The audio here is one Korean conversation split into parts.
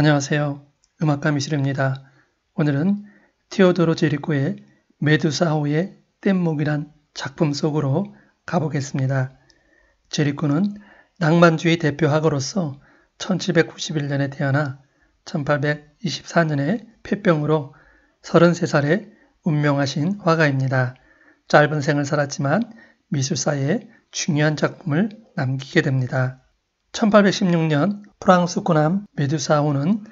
안녕하세요. 음악가 미실입니다. 오늘은 티오도로 제리코의 메두사호의 뗏목이란 작품 속으로 가보겠습니다. 제리코는 낭만주의 대표학으로서 1791년에 태어나 1824년에 폐병으로 33살에 운명하신 화가입니다. 짧은 생을 살았지만 미술사에 중요한 작품을 남기게 됩니다. 1816년 프랑스 군함 메두사호는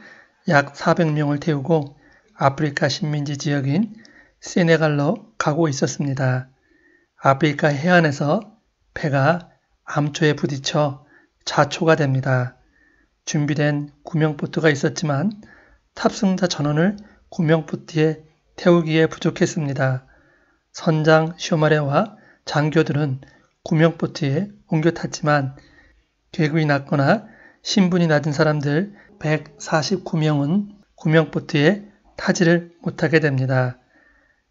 약 400명을 태우고 아프리카 식민지 지역인 세네갈로 가고 있었습니다. 아프리카 해안에서 배가 암초에 부딪혀 자초가 됩니다. 준비된 구명보트가 있었지만 탑승자 전원을 구명보트에 태우기에 부족했습니다. 선장 쇼마레와 장교들은 구명보트에 옮겨 탔지만 계급이 낮거나 신분이 낮은 사람들 149명은 구명보트에 타지를 못하게 됩니다.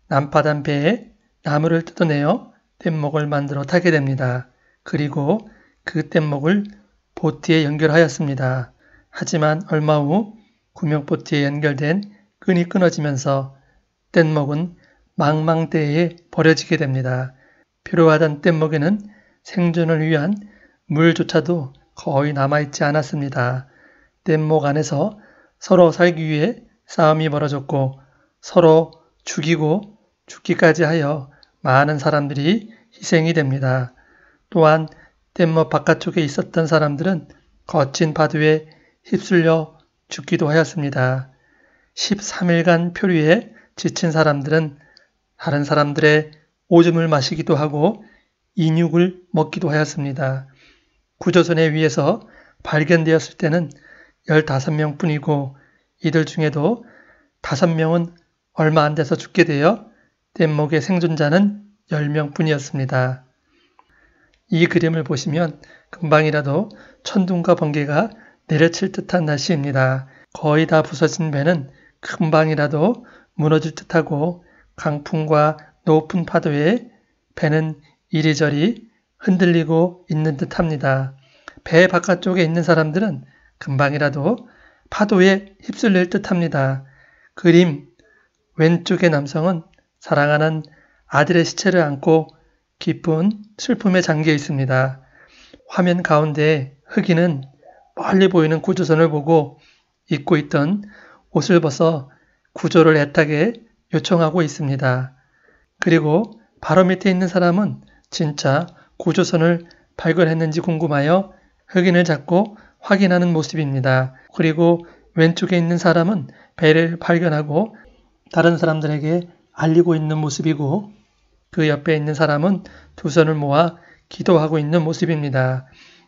난파단 배에 나무를 뜯어내어 뗏목을 만들어 타게 됩니다. 그리고 그 뗏목을 보트에 연결하였습니다. 하지만 얼마 후 구명보트에 연결된 끈이 끊어지면서 뗏목은 망망대해에 버려지게 됩니다. 필요하던 뗏목에는 생존을 위한 물조차도 거의 남아있지 않았습니다. 뗏목 안에서 서로 살기 위해 싸움이 벌어졌고 서로 죽이고 죽기까지 하여 많은 사람들이 희생이 됩니다. 또한 뗏목 바깥쪽에 있었던 사람들은 거친 파도에 휩쓸려 죽기도 하였습니다. 13일간 표류에 지친 사람들은 다른 사람들의 오줌을 마시기도 하고 인육을 먹기도 하였습니다. 구조선에 의해서 발견되었을 때는 15명 뿐이고 이들 중에도 5명은 얼마 안 돼서 죽게 되어 뗏목의 생존자는 10명 뿐이었습니다. 이 그림을 보시면 금방이라도 천둥과 번개가 내려칠 듯한 날씨입니다. 거의 다 부서진 배는 금방이라도 무너질 듯하고 강풍과 높은 파도에 배는 이리저리 흔들리고 있는 듯 합니다. 배 바깥쪽에 있는 사람들은 금방이라도 파도에 휩쓸릴 듯 합니다. 그림 왼쪽의 남성은 사랑하는 아들의 시체를 안고 깊은 슬픔에 잠겨 있습니다. 화면 가운데 흑인은 멀리 보이는 구조선을 보고 입고 있던 옷을 벗어 구조를 애타게 요청하고 있습니다. 그리고 바로 밑에 있는 사람은 진짜 고조선을 발견했는지 궁금하여 흑인을 잡고 확인하는 모습입니다. 그리고 왼쪽에 있는 사람은 배를 발견하고 다른 사람들에게 알리고 있는 모습이고 그 옆에 있는 사람은 두 손을 모아 기도하고 있는 모습입니다.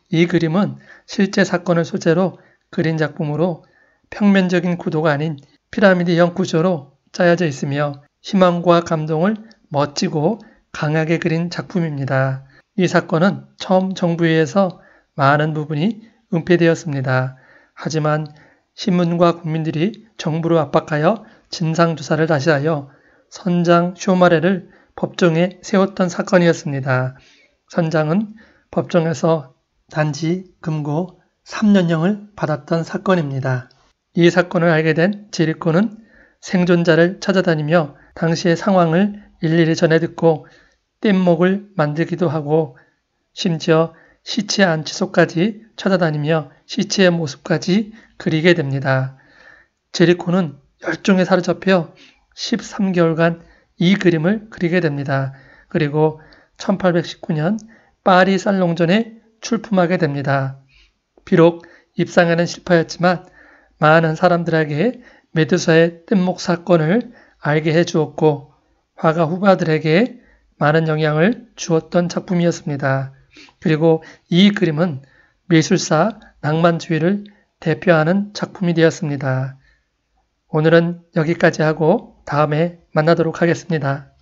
이 그림은 실제 사건을 소재로 그린 작품으로 평면적인 구도가 아닌 피라미드형 구조로 짜여져 있으며 희망과 감동을 멋지고 강하게 그린 작품입니다. 이 사건은 처음 정부에 서 많은 부분이 은폐되었습니다. 하지만 신문과 국민들이 정부를 압박하여 진상조사를 다시 하여 선장 쇼마레를 법정에 세웠던 사건이었습니다. 선장은 법정에서 단지 금고 3년형을 받았던 사건입니다. 이 사건을 알게 된 제리코는 생존자를 찾아다니며 당시의 상황을 일일이 전해 듣고 뗏목을 만들기도 하고 심지어 시체 안치소까지 찾아다니며 시체의 모습까지 그리게 됩니다. 제리코는 열정에 사로잡혀 13개월간 이 그림을 그리게 됩니다. 그리고 1819년 파리 살롱전에 출품하게 됩니다. 비록 입상에는 실패했지만 많은 사람들에게 메두사의 뗏목 사건을 알게 해주었고 화가 후보들에게 많은 영향을 주었던 작품이었습니다. 그리고 이 그림은 미술사 낭만주의를 대표하는 작품이 되었습니다. 오늘은 여기까지 하고 다음에 만나도록 하겠습니다.